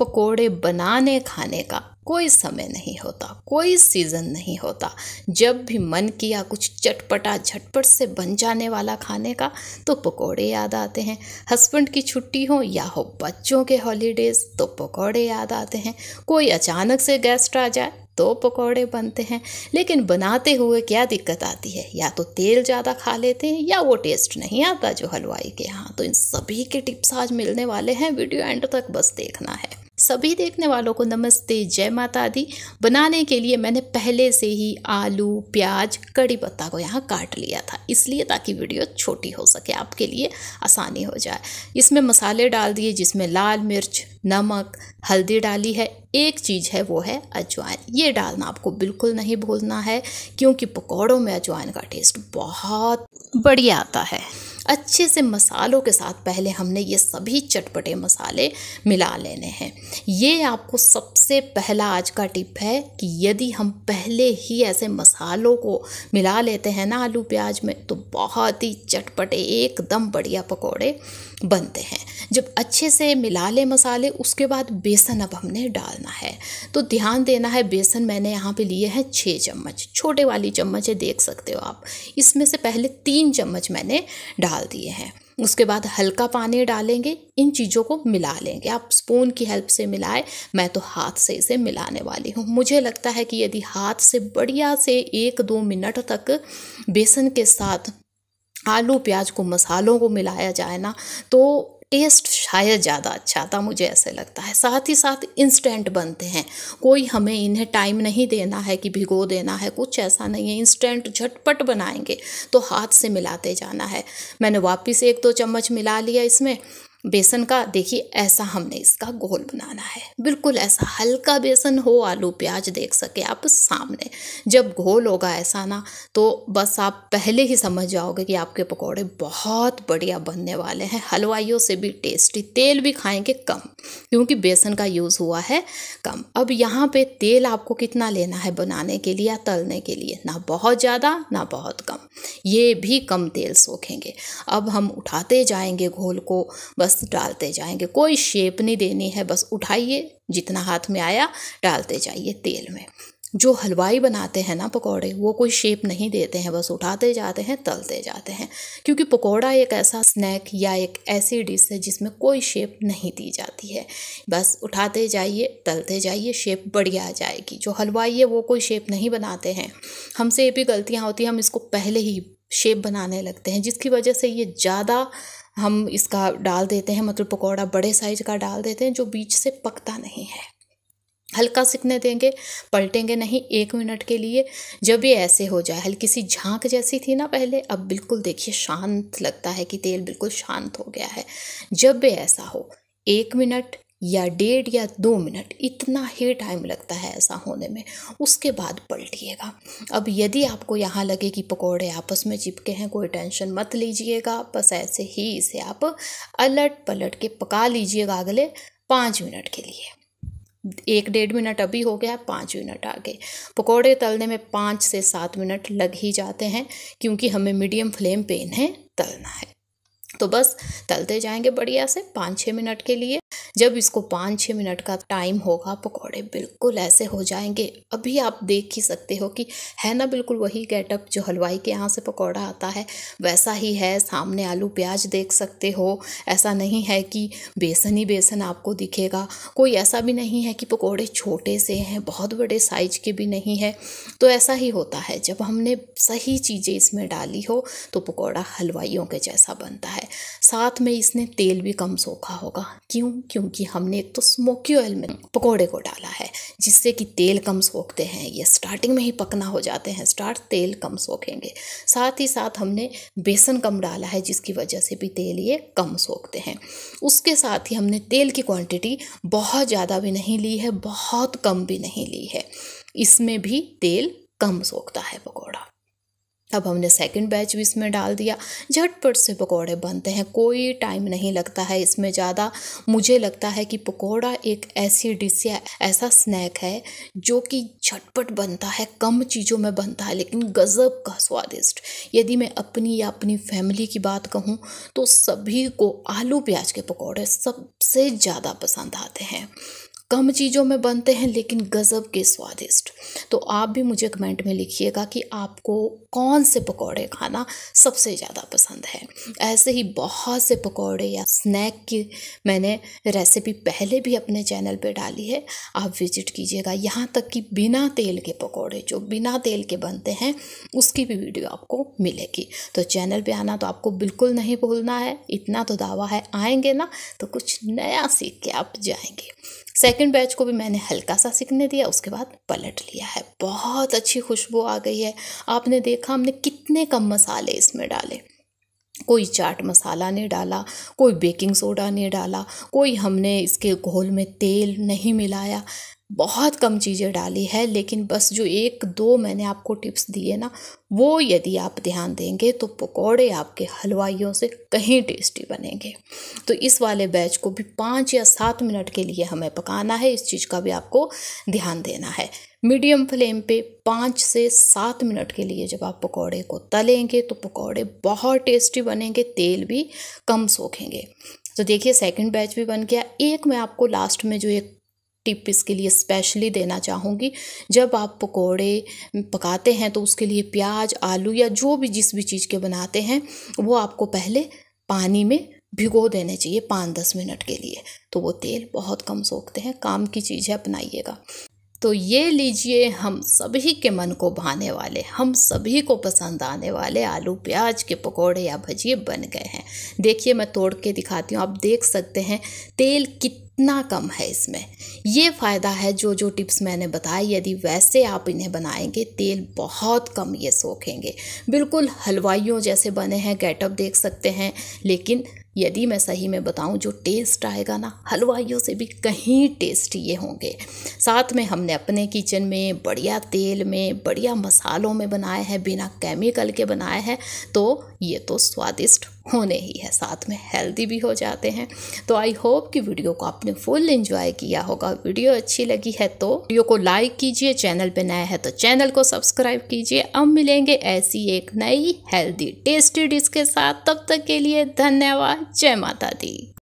पकोड़े बनाने खाने का कोई समय नहीं होता कोई सीज़न नहीं होता जब भी मन किया कुछ चटपटा झटपट से बन जाने वाला खाने का तो पकोड़े याद आते हैं हस्बैंड की छुट्टी हो या हो बच्चों के हॉलीडेज़ तो पकोड़े याद आते हैं कोई अचानक से गेस्ट आ जाए तो पकोड़े बनते हैं लेकिन बनाते हुए क्या दिक्कत आती है या तो तेल ज़्यादा खा लेते हैं या वो टेस्ट नहीं आता जो हलवाई के यहाँ तो इन सभी के टिप्स आज मिलने वाले हैं वीडियो एंड तक बस देखना है सभी देखने वालों को नमस्ते जय माता दी बनाने के लिए मैंने पहले से ही आलू प्याज कड़ी पत्ता को यहाँ काट लिया था इसलिए ताकि वीडियो छोटी हो सके आपके लिए आसानी हो जाए इसमें मसाले डाल दिए जिसमें लाल मिर्च नमक हल्दी डाली है एक चीज़ है वो है अजवाइन ये डालना आपको बिल्कुल नहीं भूलना है क्योंकि पकौड़ों में अजवाइन का टेस्ट बहुत बढ़िया आता है अच्छे से मसालों के साथ पहले हमने ये सभी चटपटे मसाले मिला लेने हैं ये आपको सबसे पहला आज का टिप है कि यदि हम पहले ही ऐसे मसालों को मिला लेते हैं ना आलू प्याज में तो बहुत ही चटपटे एकदम बढ़िया पकौड़े बनते हैं जब अच्छे से मिला ले मसाले उसके बाद बेसन अब हमने डालना है तो ध्यान देना है बेसन मैंने यहाँ पे लिए हैं छः चम्मच छोटे वाली चम्मच है देख सकते हो आप इसमें से पहले तीन चम्मच मैंने डाल डाल दिए हैं उसके बाद हल्का पानी डालेंगे इन चीज़ों को मिला लेंगे आप स्पून की हेल्प से मिलाए मैं तो हाथ से इसे मिलाने वाली हूँ मुझे लगता है कि यदि हाथ से बढ़िया से एक दो मिनट तक बेसन के साथ आलू प्याज को मसालों को मिलाया जाए ना तो टेस्ट शायद अच्छा ज़्यादा अच्छा था मुझे ऐसे लगता है साथ ही साथ इंस्टेंट बनते हैं कोई हमें इन्हें टाइम नहीं देना है कि भिगो देना है कुछ ऐसा नहीं है इंस्टेंट झटपट बनाएंगे तो हाथ से मिलाते जाना है मैंने वापस एक दो चम्मच मिला लिया इसमें बेसन का देखिए ऐसा हमने इसका घोल बनाना है बिल्कुल ऐसा हल्का बेसन हो आलू प्याज देख सके आप सामने जब घोल होगा ऐसा ना तो बस आप पहले ही समझ जाओगे कि आपके पकौड़े बहुत बढ़िया बनने वाले हैं हलवाइयों से भी टेस्टी तेल भी खाएंगे कम क्योंकि बेसन का यूज़ हुआ है कम अब यहाँ पे तेल आपको कितना लेना है बनाने के लिए या तलने के लिए ना बहुत ज़्यादा ना बहुत कम ये भी कम तेल सोखेंगे अब हम उठाते जाएंगे घोल को बस डालते जाएंगे कोई शेप नहीं देनी है बस उठाइए जितना हाथ में आया डालते जाइए तेल में जो हलवाई बनाते हैं ना पकोड़े वो कोई शेप नहीं देते हैं बस उठाते जाते हैं तलते जाते हैं क्योंकि पकोड़ा एक ऐसा स्नैक या एक ऐसी डिश है जिसमें कोई शेप नहीं दी जाती है बस उठाते जाइए तलते जाइए शेप बढ़िया आ जाएगी जो हलवाई है वो कोई शेप नहीं बनाते हैं हमसे ये भी गलतियाँ होती हैं हम इसको पहले ही शेप बनाने लगते हैं जिसकी वजह से ये ज़्यादा हम इसका डाल देते हैं मतलब पकौड़ा बड़े साइज़ का डाल देते हैं जो बीच से पकता नहीं है हल्का सिकने देंगे पलटेंगे नहीं एक मिनट के लिए जब ये ऐसे हो जाए हल्की सी झांक जैसी थी ना पहले अब बिल्कुल देखिए शांत लगता है कि तेल बिल्कुल शांत हो गया है जब भी ऐसा हो एक मिनट या डेढ़ या दो मिनट इतना ही टाइम लगता है ऐसा होने में उसके बाद पलटिएगा अब यदि आपको यहाँ लगे कि पकौड़े आपस में चिपके हैं कोई टेंशन मत लीजिएगा बस ऐसे ही इसे आप अलट पलट के पका लीजिएगा अगले पाँच मिनट के लिए एक डेढ़ मिनट अभी हो गया है पाँच मिनट आगे पकोड़े तलने में पाँच से सात मिनट लग ही जाते हैं क्योंकि हमें मीडियम फ्लेम पे इन्हें तलना है तो बस तलते जाएंगे बढ़िया से पाँच छः मिनट के लिए जब इसको पाँच छः मिनट का टाइम होगा पकौड़े बिल्कुल ऐसे हो जाएंगे अभी आप देख ही सकते हो कि है ना बिल्कुल वही गेटअप जो हलवाई के यहाँ से पकौड़ा आता है वैसा ही है सामने आलू प्याज देख सकते हो ऐसा नहीं है कि बेसन ही बेसन आपको दिखेगा कोई ऐसा भी नहीं है कि पकौड़े छोटे से हैं बहुत बड़े साइज के भी नहीं है तो ऐसा ही होता है जब हमने सही चीज़ें इसमें डाली हो तो पकौड़ा हलवाइयों के जैसा बनता है साथ में इसने तेल भी कम सोखा होगा क्यों क्यों क्योंकि हमने एक तो स्मोकी ऑयल में पकोड़े को डाला है जिससे कि तेल कम सोखते हैं ये स्टार्टिंग में ही पकना हो जाते हैं स्टार्ट तेल कम सोखेंगे साथ ही साथ हमने बेसन कम डाला है जिसकी वजह से भी तेल ये कम सोखते हैं उसके साथ ही हमने तेल की क्वांटिटी बहुत ज़्यादा भी नहीं ली है बहुत कम भी नहीं ली है इसमें भी तेल कम सोखता है पकौड़ा अब हमने सेकंड बैच भी इसमें डाल दिया झटपट से पकोड़े बनते हैं कोई टाइम नहीं लगता है इसमें ज़्यादा मुझे लगता है कि पकोड़ा एक ऐसी डिश या ऐसा स्नैक है जो कि झटपट बनता है कम चीज़ों में बनता है लेकिन गज़ब का स्वादिष्ट यदि मैं अपनी या अपनी फैमिली की बात कहूँ तो सभी को आलू प्याज के पकौड़े सबसे ज़्यादा पसंद आते हैं कम चीज़ों में बनते हैं लेकिन गज़ब के स्वादिष्ट तो आप भी मुझे कमेंट में लिखिएगा कि आपको कौन से पकौड़े खाना सबसे ज़्यादा पसंद है ऐसे ही बहुत से पकौड़े या स्नैक की मैंने रेसिपी पहले भी अपने चैनल पे डाली है आप विजिट कीजिएगा यहाँ तक कि बिना तेल के पकौड़े जो बिना तेल के बनते हैं उसकी भी वीडियो आपको मिलेगी तो चैनल पर आना तो आपको बिल्कुल नहीं भूलना है इतना तो दावा है आएंगे ना तो कुछ नया सीख के आप जाएंगे सेकंड बैच को भी मैंने हल्का सा सिकने दिया उसके बाद पलट लिया है बहुत अच्छी खुशबू आ गई है आपने देखा हमने कितने कम मसाले इसमें डाले कोई चाट मसाला नहीं डाला कोई बेकिंग सोडा नहीं डाला कोई हमने इसके घोल में तेल नहीं मिलाया बहुत कम चीज़ें डाली है लेकिन बस जो एक दो मैंने आपको टिप्स दिए ना वो यदि आप ध्यान देंगे तो पकोड़े आपके हलवाइयों से कहीं टेस्टी बनेंगे तो इस वाले बैच को भी पाँच या सात मिनट के लिए हमें पकाना है इस चीज़ का भी आपको ध्यान देना है मीडियम फ्लेम पे पाँच से सात मिनट के लिए जब आप पकौड़े को तलेंगे तो पकौड़े बहुत टेस्टी बनेंगे तेल भी कम सोखेंगे तो देखिए सेकंड बैच भी बन गया एक मैं आपको लास्ट में जो एक टिप इसके लिए स्पेशली देना चाहूँगी जब आप पकोड़े पकाते हैं तो उसके लिए प्याज आलू या जो भी जिस भी चीज़ के बनाते हैं वो आपको पहले पानी में भिगो देने चाहिए पाँच दस मिनट के लिए तो वो तेल बहुत कम सोखते हैं काम की चीज़ है अपनाइएगा तो ये लीजिए हम सभी के मन को भाने वाले हम सभी को पसंद आने वाले आलू प्याज के पकोड़े या भजिए बन गए हैं देखिए मैं तोड़ के दिखाती हूँ आप देख सकते हैं तेल कितना कम है इसमें ये फ़ायदा है जो जो टिप्स मैंने बताए यदि वैसे आप इन्हें बनाएंगे तेल बहुत कम ये सोखेंगे बिल्कुल हलवाइयों जैसे बने हैं गेटअप देख सकते हैं लेकिन यदि मैं सही में बताऊं जो टेस्ट आएगा ना हलवाइयों से भी कहीं टेस्ट ये होंगे साथ में हमने अपने किचन में बढ़िया तेल में बढ़िया मसालों में बनाए हैं बिना केमिकल के बनाए हैं तो ये तो स्वादिष्ट होने ही है साथ में हेल्दी भी हो जाते हैं तो आई होप कि वीडियो को आपने फुल एंजॉय किया होगा वीडियो अच्छी लगी है तो वीडियो को लाइक कीजिए चैनल पर नया है तो चैनल को सब्सक्राइब कीजिए अब मिलेंगे ऐसी एक नई हेल्दी टेस्टी डिश के साथ तब तक के लिए धन्यवाद जय माता दी